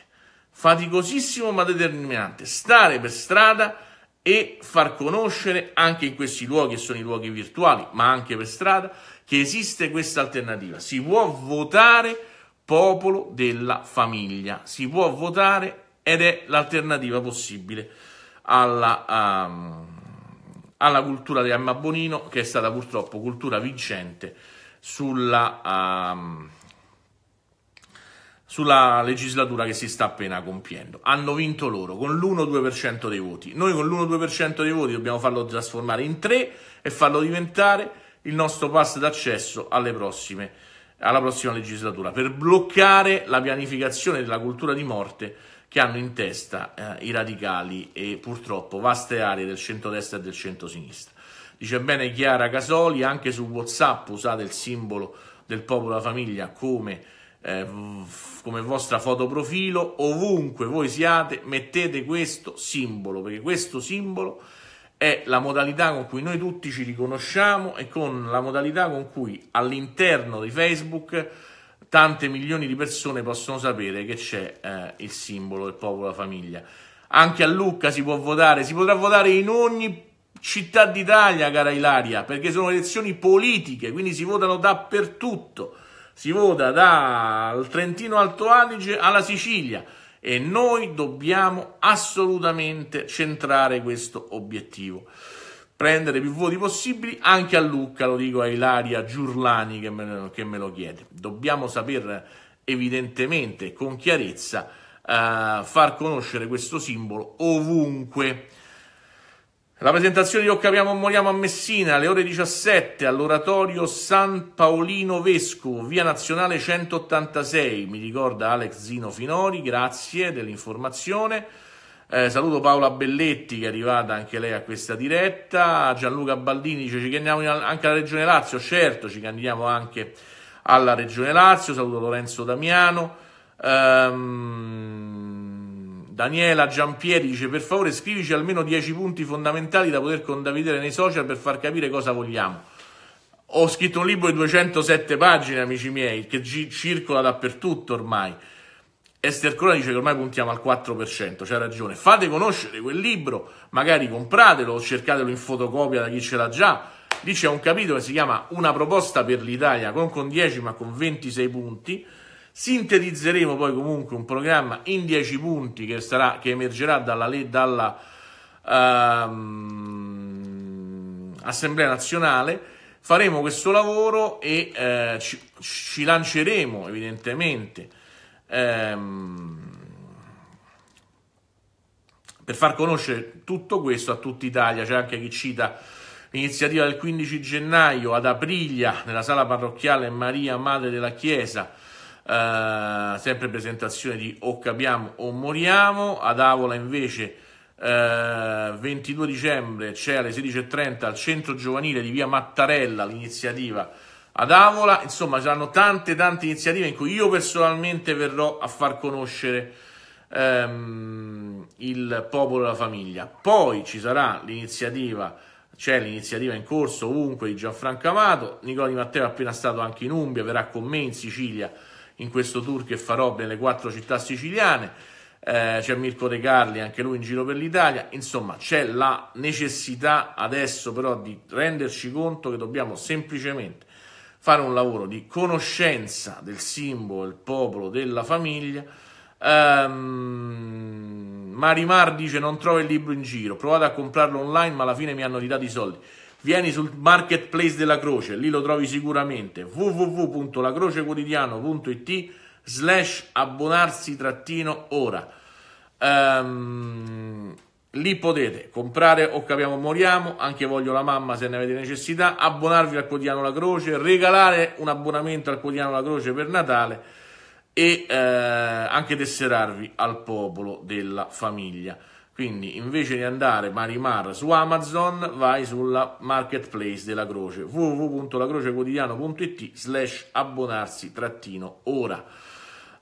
Speaker 1: Faticosissimo ma determinante. Stare per strada e far conoscere anche in questi luoghi, che sono i luoghi virtuali, ma anche per strada, che esiste questa alternativa. Si può votare popolo della famiglia, si può votare ed è l'alternativa possibile alla... Um, alla cultura di Emma Bonino, che è stata purtroppo cultura vincente sulla, um, sulla legislatura che si sta appena compiendo. Hanno vinto loro con l'1-2% dei voti. Noi con l'1-2% dei voti dobbiamo farlo trasformare in 3 e farlo diventare il nostro pass d'accesso alle prossime alla prossima legislatura per bloccare la pianificazione della cultura di morte che hanno in testa eh, i radicali e purtroppo vaste aree del centro-destra e del centro-sinistra. Dice bene Chiara Casoli, anche su WhatsApp usate il simbolo del popolo e famiglia come, eh, come vostra fotoprofilo, ovunque voi siate mettete questo simbolo, perché questo simbolo è la modalità con cui noi tutti ci riconosciamo e con la modalità con cui all'interno di Facebook tante milioni di persone possono sapere che c'è eh, il simbolo del popolo la famiglia. Anche a Lucca si può votare, si potrà votare in ogni città d'Italia, cara Ilaria, perché sono elezioni politiche, quindi si votano dappertutto. Si vota dal Trentino Alto Adige alla Sicilia e noi dobbiamo assolutamente centrare questo obiettivo prendere più voti possibili, anche a Lucca, lo dico a Ilaria Giurlani che me, che me lo chiede. Dobbiamo saper evidentemente, con chiarezza, eh, far conoscere questo simbolo ovunque. La presentazione di Occapiamo Capiamo o Moriamo a Messina alle ore 17 all'oratorio San Paolino Vescovo, via nazionale 186. Mi ricorda Alex Zino Finori, grazie dell'informazione. Eh, saluto Paola Belletti che è arrivata anche lei a questa diretta. Gianluca Baldini dice ci candidiamo anche alla Regione Lazio. Certo, ci candidiamo anche alla Regione Lazio. Saluto Lorenzo Damiano. Um, Daniela Giampieri dice per favore scrivici almeno 10 punti fondamentali da poter condividere nei social per far capire cosa vogliamo. Ho scritto un libro di 207 pagine, amici miei, che circola dappertutto ormai. Esther Cora dice che ormai puntiamo al 4%, c'ha ragione. Fate conoscere quel libro, magari compratelo cercatelo in fotocopia da chi ce l'ha già. Lì c'è un capitolo che si chiama Una proposta per l'Italia, non con 10 ma con 26 punti. Sintetizzeremo poi comunque un programma in 10 punti che, sarà, che emergerà dalla, dalla uh, Assemblea Nazionale. Faremo questo lavoro e uh, ci, ci lanceremo evidentemente ehm, per far conoscere tutto questo a tutta Italia. C'è anche chi cita l'iniziativa del 15 gennaio ad Apriglia, nella sala parrocchiale Maria Madre della Chiesa, eh, sempre presentazione di O capiamo o moriamo, ad Avola invece eh, 22 dicembre c'è alle 16.30 al centro giovanile di via Mattarella l'iniziativa ad Avola, insomma ci saranno tante tante iniziative in cui io personalmente verrò a far conoscere ehm, il popolo e la famiglia. Poi ci sarà l'iniziativa, c'è l'iniziativa in corso ovunque di Gianfranco Amato, Nicola Di Matteo è appena stato anche in Umbria, verrà con me in Sicilia in questo tour che farò nelle quattro città siciliane. Eh, c'è Mirko De Carli, anche lui in giro per l'Italia. Insomma, c'è la necessità adesso però di renderci conto che dobbiamo semplicemente fare un lavoro di conoscenza del simbolo, del popolo, della famiglia. Um, Marimar dice non trovo il libro in giro, provate a comprarlo online ma alla fine mi hanno ridato i soldi. Vieni sul marketplace della Croce, lì lo trovi sicuramente. www.lacrocequotidiano.it slash abbonarsi trattino ora. Um, Lì potete comprare o capiamo moriamo, anche voglio la mamma se ne avete necessità, abbonarvi al quotidiano La Croce, regalare un abbonamento al quotidiano La Croce per Natale e eh, anche tesserarvi al popolo della famiglia. Quindi invece di andare marimar su Amazon, vai sulla marketplace della Croce www.lacrocequotidiano.it slash abbonarsi trattino ora.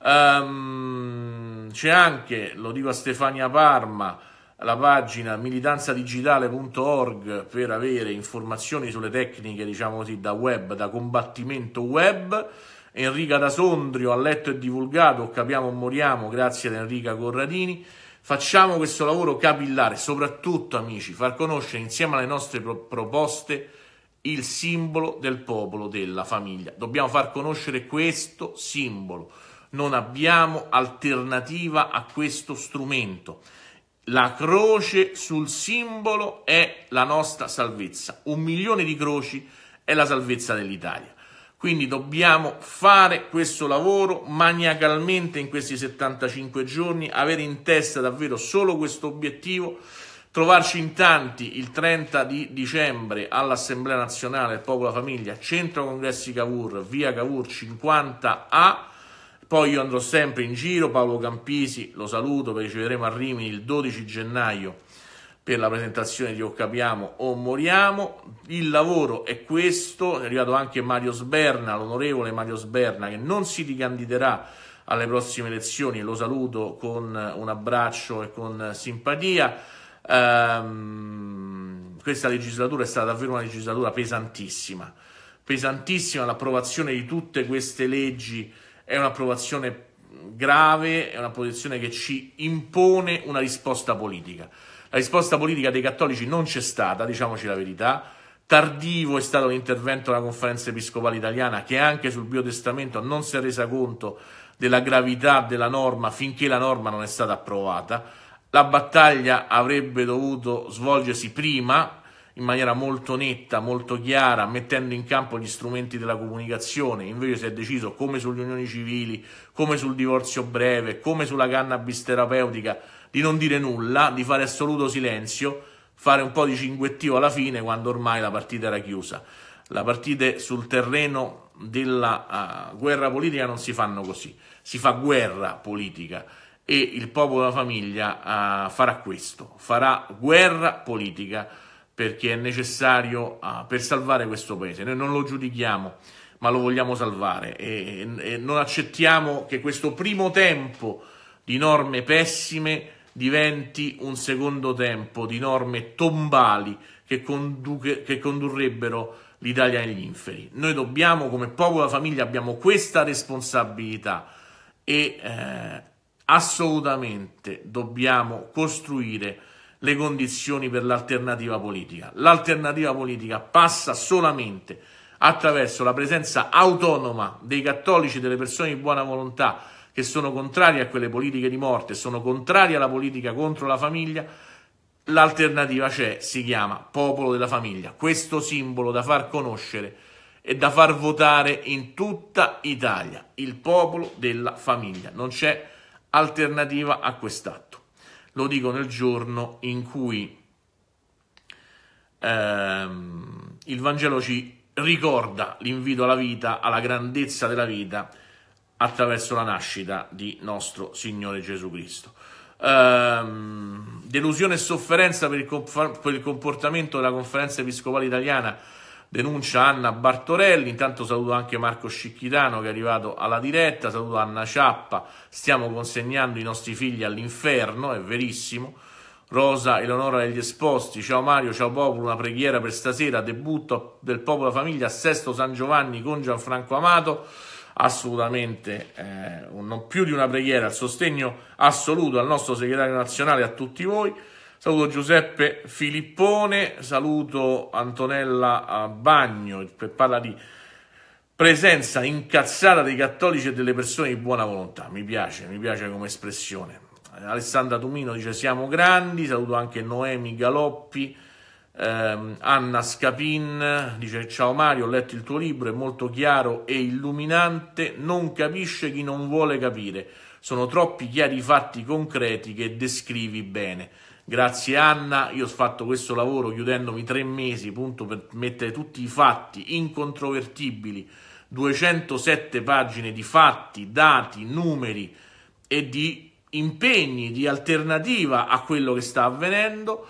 Speaker 1: Um, c'è anche, lo dico a Stefania Parma, la pagina militanzadigitale.org per avere informazioni sulle tecniche, diciamo così, da web, da combattimento web. Enrica da Sondrio ha letto e divulgato Capiamo o Moriamo, grazie ad Enrica Corradini. Facciamo questo lavoro capillare, soprattutto amici, far conoscere insieme alle nostre pro- proposte il simbolo del popolo della famiglia. Dobbiamo far conoscere questo simbolo. Non abbiamo alternativa a questo strumento. La croce sul simbolo è la nostra salvezza. Un milione di croci è la salvezza dell'Italia. Quindi dobbiamo fare questo lavoro maniacalmente in questi 75 giorni, avere in testa davvero solo questo obiettivo, trovarci in tanti il 30 di dicembre all'Assemblea Nazionale del Popolo Famiglia, Centro Congressi Cavour, via Cavour 50A poi io andrò sempre in giro, Paolo Campisi lo saluto perché ci vedremo a Rimini il 12 gennaio per la presentazione di O Capiamo o Moriamo. Il lavoro è questo, è arrivato anche Mario Sberna, l'onorevole Mario Sberna che non si ricandiderà alle prossime elezioni, lo saluto con un abbraccio e con simpatia. Ehm, questa legislatura è stata davvero una legislatura pesantissima, pesantissima l'approvazione di tutte queste leggi è un'approvazione grave, è una posizione che ci impone una risposta politica. La risposta politica dei cattolici non c'è stata, diciamoci la verità. Tardivo è stato l'intervento della conferenza episcopale italiana che anche sul biotestamento non si è resa conto della gravità della norma finché la norma non è stata approvata. La battaglia avrebbe dovuto svolgersi prima, in maniera molto netta, molto chiara, mettendo in campo gli strumenti della comunicazione. Invece si è deciso, come sugli unioni civili, come sul divorzio breve, come sulla cannabis terapeutica, di non dire nulla, di fare assoluto silenzio, fare un po' di cinguettio alla fine quando ormai la partita era chiusa. La partita sul terreno della uh, guerra politica non si fanno così, si fa guerra politica e il popolo della famiglia uh, farà questo, farà guerra politica perché è necessario ah, per salvare questo paese. Noi non lo giudichiamo, ma lo vogliamo salvare e, e, non accettiamo che questo primo tempo di norme pessime diventi un secondo tempo di norme tombali che, conduche, che condurrebbero l'Italia negli inferi. Noi dobbiamo, come popolo e famiglia, abbiamo questa responsabilità e eh, assolutamente dobbiamo costruire le condizioni per l'alternativa politica. L'alternativa politica passa solamente attraverso la presenza autonoma dei cattolici, delle persone di buona volontà che sono contrari a quelle politiche di morte, sono contrari alla politica contro la famiglia, l'alternativa c'è, si chiama Popolo della Famiglia. Questo simbolo da far conoscere e da far votare in tutta Italia, il Popolo della Famiglia. Non c'è alternativa a quest'atto lo dico nel giorno in cui ehm, il Vangelo ci ricorda l'invito alla vita, alla grandezza della vita attraverso la nascita di nostro Signore Gesù Cristo. Ehm, delusione e sofferenza per il, per il comportamento della conferenza episcopale italiana denuncia Anna Bartorelli, intanto saluto anche Marco Scicchitano che è arrivato alla diretta, saluto Anna Ciappa, stiamo consegnando i nostri figli all'inferno, è verissimo. Rosa Eleonora degli Esposti, ciao Mario, ciao Popolo, una preghiera per stasera, debutto del Popolo Famiglia a Sesto San Giovanni con Gianfranco Amato, assolutamente eh, non più di una preghiera, il sostegno assoluto al nostro segretario nazionale, e a tutti voi. Saluto Giuseppe Filippone, saluto Antonella eh, Bagno che parla di presenza incazzata dei cattolici e delle persone di buona volontà. Mi piace, mi piace come espressione. Alessandra Tumino dice siamo grandi, saluto anche Noemi Galoppi, ehm, Anna Scapin dice ciao Mario, ho letto il tuo libro, è molto chiaro e illuminante, non capisce chi non vuole capire, sono troppi chiari fatti concreti che descrivi bene. Grazie Anna, io ho fatto questo lavoro chiudendomi tre mesi, punto per mettere tutti i fatti incontrovertibili, 207 pagine di fatti, dati, numeri e di impegni, di alternativa a quello che sta avvenendo.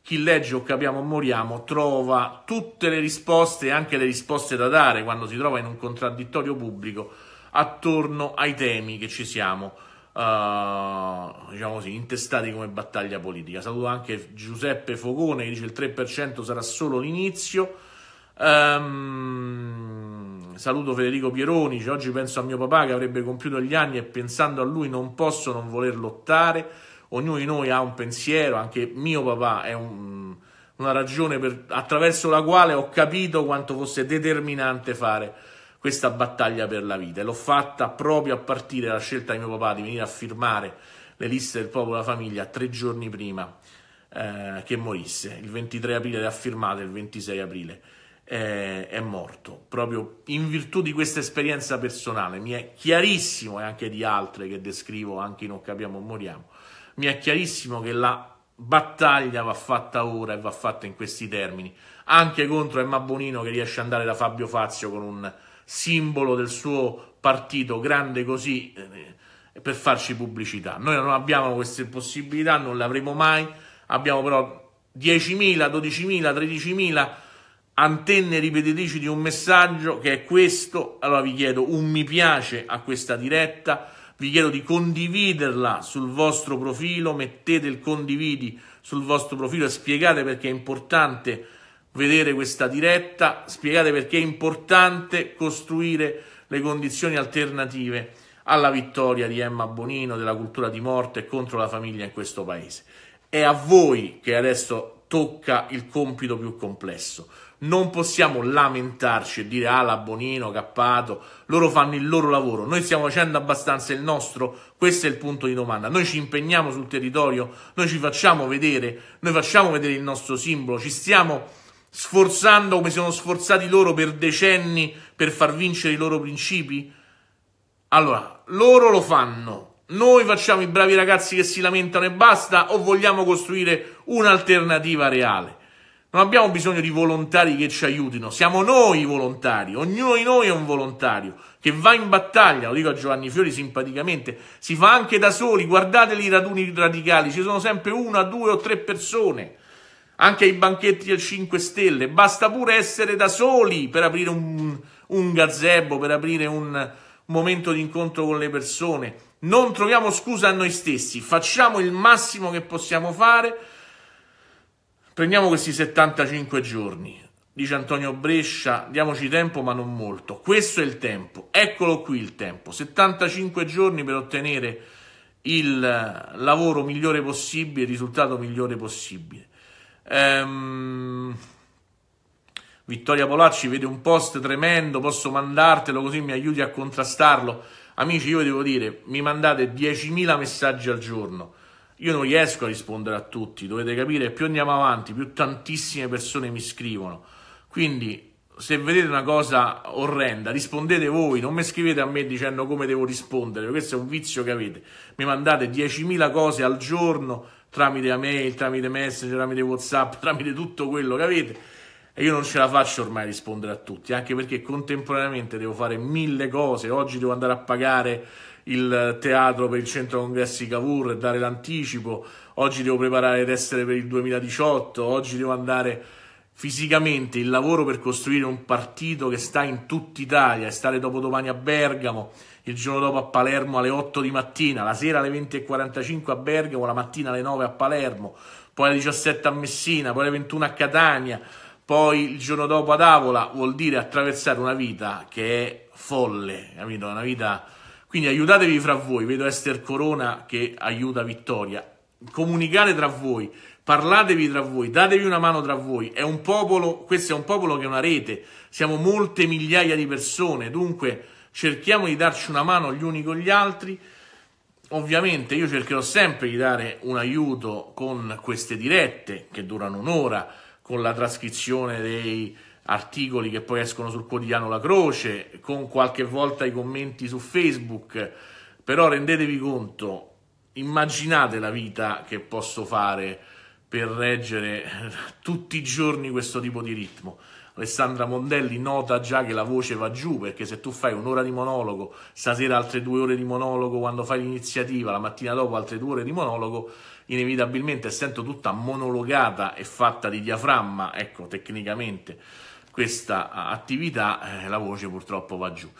Speaker 1: Chi legge o capiamo o moriamo trova tutte le risposte e anche le risposte da dare quando si trova in un contraddittorio pubblico attorno ai temi che ci siamo uh, diciamo così, intestati come battaglia politica. Saluto anche Giuseppe Fogone che dice il 3% sarà solo l'inizio. Um, saluto Federico Pieroni, dice, oggi penso a mio papà che avrebbe compiuto gli anni e pensando a lui non posso non voler lottare. Ognuno di noi ha un pensiero, anche mio papà è un, una ragione per, attraverso la quale ho capito quanto fosse determinante fare questa battaglia per la vita e l'ho fatta proprio a partire dalla scelta di mio papà di venire a firmare le liste del popolo e della famiglia tre giorni prima eh, che morisse. Il 23 aprile le ha firmate, il 26 aprile eh, è morto. Proprio in virtù di questa esperienza personale, mi è chiarissimo, e anche di altre che descrivo anche in Non capiamo moriamo, mi è chiarissimo che la battaglia va fatta ora e va fatta in questi termini, anche contro Emma Bonino che riesce ad andare da Fabio Fazio con un simbolo del suo partito grande così eh, per farci pubblicità. Noi non abbiamo queste possibilità, non le avremo mai, abbiamo però 10.000, 12.000, 13.000 antenne ripetitrici di un messaggio che è questo. Allora vi chiedo un mi piace a questa diretta, vi chiedo di condividerla sul vostro profilo, mettete il condividi sul vostro profilo e spiegate perché è importante vedere questa diretta, spiegate perché è importante costruire le condizioni alternative alla vittoria di Emma Bonino, della cultura di morte contro la famiglia in questo paese. È a voi che adesso tocca il compito più complesso. Non possiamo lamentarci e dire ah la Bonino, Cappato, loro fanno il loro lavoro, noi stiamo facendo abbastanza il nostro, questo è il punto di domanda. Noi ci impegniamo sul territorio, noi ci facciamo vedere, noi facciamo vedere il nostro simbolo, ci stiamo sforzando come si sono sforzati loro per decenni per far vincere i loro principi? Allora, loro lo fanno. Noi facciamo i bravi ragazzi che si lamentano e basta o vogliamo costruire un'alternativa reale? Non abbiamo bisogno di volontari che ci aiutino, siamo noi i volontari, ognuno di noi è un volontario che va in battaglia, lo dico a Giovanni Fiori simpaticamente, si fa anche da soli, guardate i raduni radicali, ci sono sempre una, due o tre persone anche ai banchetti del 5 Stelle, basta pure essere da soli per aprire un, un gazebo, per aprire un, momento di incontro con le persone. Non troviamo scusa a noi stessi, facciamo il massimo che possiamo fare. Prendiamo questi 75 giorni, dice Antonio Brescia, diamoci tempo ma non molto. Questo è il tempo, eccolo qui il tempo, 75 giorni per ottenere il lavoro migliore possibile, il risultato migliore possibile. Ehm... Vittoria Polacci vede un post tremendo, posso mandartelo così mi aiuti a contrastarlo. Amici, io devo dire, mi mandate 10.000 messaggi al giorno. Io non riesco a rispondere a tutti, dovete capire, più andiamo avanti, più tantissime persone mi scrivono. Quindi, se vedete una cosa orrenda, rispondete voi, non mi scrivete a me dicendo come devo rispondere, questo è un vizio che avete. Mi mandate 10.000 cose al giorno, tramite mail, tramite messenger, tramite whatsapp, tramite tutto quello che avete. E io non ce la faccio ormai rispondere a tutti, anche perché contemporaneamente devo fare mille cose. Oggi devo andare a pagare il teatro per il centro congressi Cavour e dare l'anticipo. Oggi devo preparare le essere per il 2018. Oggi devo andare fisicamente il lavoro per costruire un partito che sta in tutta Italia e stare dopodomani a Bergamo il giorno dopo a Palermo alle 8 di mattina, la sera alle 20.45 a Bergamo, la mattina alle 9 a Palermo, poi alle 17 a Messina, poi alle 21 a Catania, poi il giorno dopo ad Avola, vuol dire attraversare una vita che è folle, capito? Una vita... Quindi aiutatevi fra voi, vedo Esther Corona che aiuta Vittoria, comunicate tra voi, parlatevi tra voi, datevi una mano tra voi. È un popolo, questo è un popolo che è una rete, siamo molte migliaia di persone, dunque cerchiamo di darci una mano gli uni con gli altri. Ovviamente io cercherò sempre di dare un aiuto con queste dirette che durano un'ora, con la trascrizione dei articoli che poi escono sul quotidiano La Croce, con qualche volta i commenti su Facebook, però rendetevi conto, immaginate la vita che posso fare per reggere tutti i giorni questo tipo di ritmo. Alessandra Mondelli nota già che la voce va giù perché se tu fai un'ora di monologo, stasera altre due ore di monologo, quando fai l'iniziativa, la mattina dopo altre due ore di monologo, inevitabilmente essendo tutta monologata e fatta di diaframma, ecco tecnicamente questa attività, eh, la voce purtroppo va giù.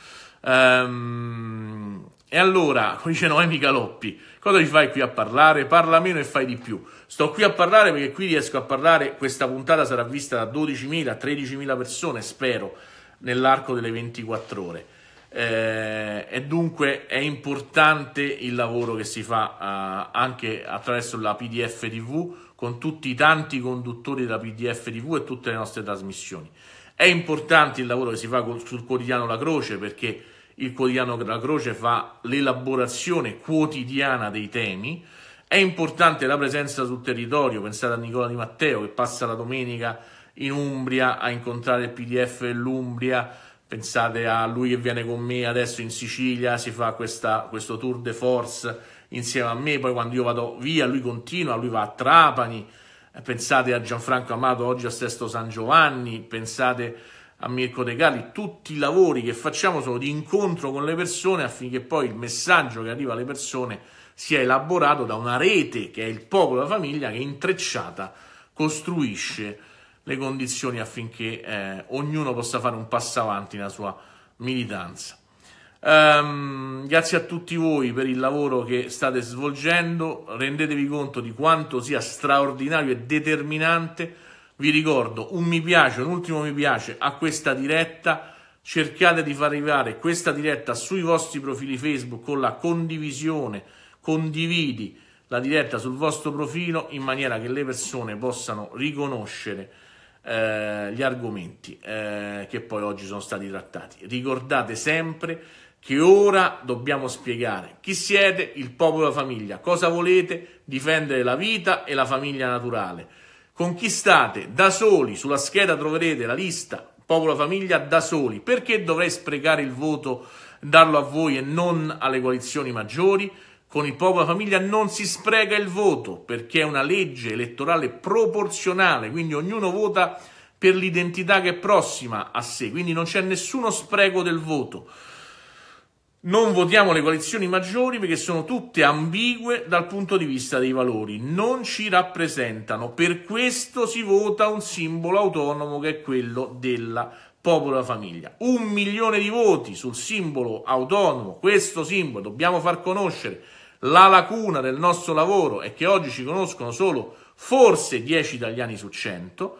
Speaker 1: Ehm, e allora, come dice Noemi Galoppi, cosa ci fai qui a parlare? Parla meno e fai di più. Sto qui a parlare perché qui riesco a parlare, questa puntata sarà vista da 12.000-13.000 persone, spero, nell'arco delle 24 ore. Eh, e dunque è importante il lavoro che si fa eh, anche attraverso la PDF TV con tutti i tanti conduttori della PDF TV e tutte le nostre trasmissioni. È importante il lavoro che si fa con, sul quotidiano La Croce perché il quotidiano La Croce fa l'elaborazione quotidiana dei temi è importante la presenza sul territorio, pensate a Nicola Di Matteo che passa la domenica in Umbria a incontrare il PDF dell'Umbria, pensate a lui che viene con me adesso in Sicilia, si fa questa, questo tour de force insieme a me, poi quando io vado via lui continua, lui va a Trapani, pensate a Gianfranco Amato oggi a Sesto San Giovanni, pensate a Mirko De Galli, tutti i lavori che facciamo sono di incontro con le persone affinché poi il messaggio che arriva alle persone sia elaborato da una rete che è il popolo della famiglia che intrecciata costruisce le condizioni affinché eh, ognuno possa fare un passo avanti nella sua militanza. Um, grazie a tutti voi per il lavoro che state svolgendo, rendetevi conto di quanto sia straordinario e determinante. Vi ricordo un mi piace, un ultimo mi piace a questa diretta. Cercate di far arrivare questa diretta sui vostri profili Facebook con la condivisione condividi la diretta sul vostro profilo in maniera che le persone possano riconoscere eh, gli argomenti eh, che poi oggi sono stati trattati. Ricordate sempre che ora dobbiamo spiegare chi siete, il popolo e la famiglia, cosa volete, difendere la vita e la famiglia naturale. Con chi state da soli, sulla scheda troverete la lista popolo e famiglia da soli. Perché dovrei sprecare il voto, darlo a voi e non alle coalizioni maggiori? Con il popolo della famiglia non si spreca il voto perché è una legge elettorale proporzionale, quindi ognuno vota per l'identità che è prossima a sé, quindi non c'è nessuno spreco del voto. Non votiamo le coalizioni maggiori perché sono tutte ambigue dal punto di vista dei valori, non ci rappresentano, per questo si vota un simbolo autonomo che è quello della Popolo e Famiglia. Un milione di voti sul simbolo autonomo, questo simbolo, dobbiamo far conoscere la lacuna del nostro lavoro e che oggi ci conoscono solo forse 10 italiani su 100.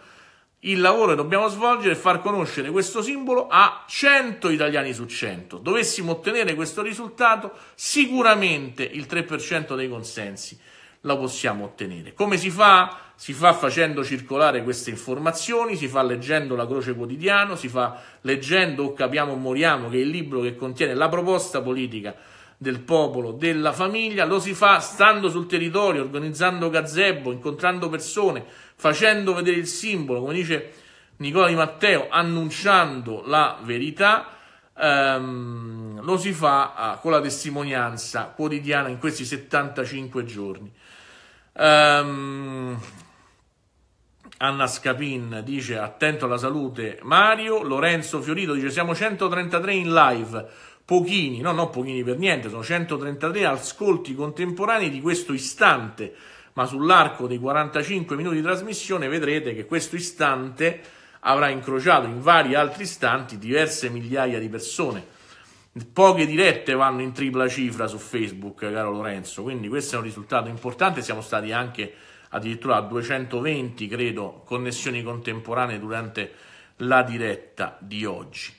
Speaker 1: Il lavoro che dobbiamo svolgere è far conoscere questo simbolo a 100 italiani su 100. Dovessimo ottenere questo risultato, sicuramente il 3% dei consensi la possiamo ottenere. Come si fa? Si fa facendo circolare queste informazioni, si fa leggendo la Croce Quotidiano, si fa leggendo o capiamo o moriamo che è il libro che contiene la proposta politica del popolo, della famiglia, lo si fa stando sul territorio, organizzando gazebo, incontrando persone, facendo vedere il simbolo, come dice Nicola Di Matteo, annunciando la verità. Um, lo si fa ah, con la testimonianza quotidiana in questi 75 giorni. Um, Anna Scapin dice attento alla salute Mario, Lorenzo Fiorito dice siamo 133 in live, pochini, no no pochini per niente, sono 133 ascolti contemporanei di questo istante, ma sull'arco dei 45 minuti di trasmissione vedrete che questo istante avrà incrociato in vari altri istanti diverse migliaia di persone Poche dirette vanno in tripla cifra su Facebook, caro Lorenzo, quindi questo è un risultato importante. Siamo stati anche addirittura a 220, credo, connessioni contemporanee durante la diretta di oggi.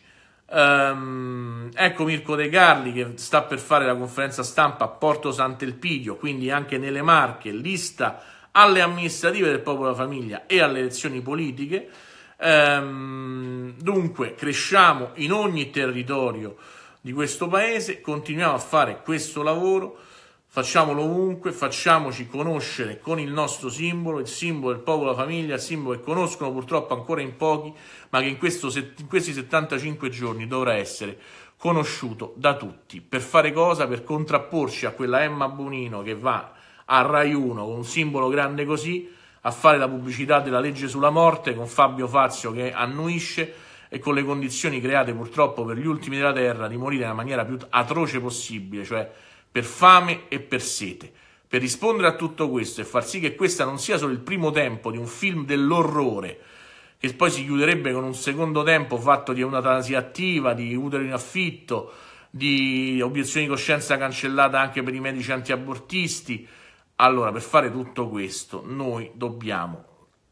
Speaker 1: Um, ecco Mirko De Carli che sta per fare la conferenza stampa a Porto Sant'Elpidio, quindi anche nelle Marche, lista alle amministrative del popolo della famiglia e alle elezioni politiche. Um, dunque, cresciamo in ogni territorio di questo paese, continuiamo a fare questo lavoro, facciamolo ovunque, facciamoci conoscere con il nostro simbolo, il simbolo del popolo, la famiglia, il simbolo che conoscono purtroppo ancora in pochi, ma che in, questo, in questi 75 giorni dovrà essere conosciuto da tutti. Per fare cosa? Per contrapporci a quella Emma Bonino che va a Rai 1 con un simbolo grande così, a fare la pubblicità della legge sulla morte con Fabio Fazio che annuisce, e con le condizioni create purtroppo per gli ultimi della terra di morire nella maniera più atroce possibile, cioè per fame e per sete. Per rispondere a tutto questo e far sì che questo non sia solo il primo tempo di un film dell'orrore, che poi si chiuderebbe con un secondo tempo fatto di un'eutanasia attiva, di utero in affitto, di obiezioni di coscienza cancellata anche per i medici antiabortisti. Allora, per fare tutto questo, noi dobbiamo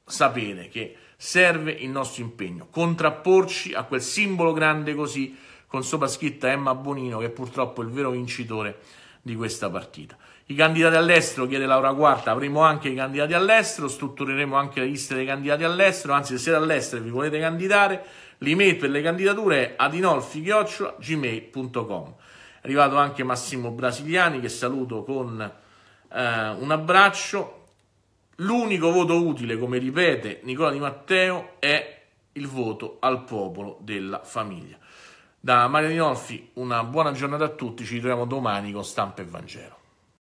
Speaker 1: sapere che serve il nostro impegno, contrapporci a quel simbolo grande così con sopra scritta Emma Bonino che è purtroppo è il vero vincitore di questa partita. I candidati all'estero, chiede Laura Quarta, avremo anche i candidati all'estero, struttureremo anche le liste dei candidati all'estero, anzi se siete all'estero e vi volete candidare, l'email per le candidature è adinolfi-gmail.com. È arrivato anche Massimo Brasiliani che saluto con eh, un abbraccio. L'unico voto utile, come ripete Nicola Di Matteo, è il voto al popolo della famiglia. Da Mario Di Nolfi, una buona giornata a tutti, ci ritroviamo domani con Stampa e Vangelo.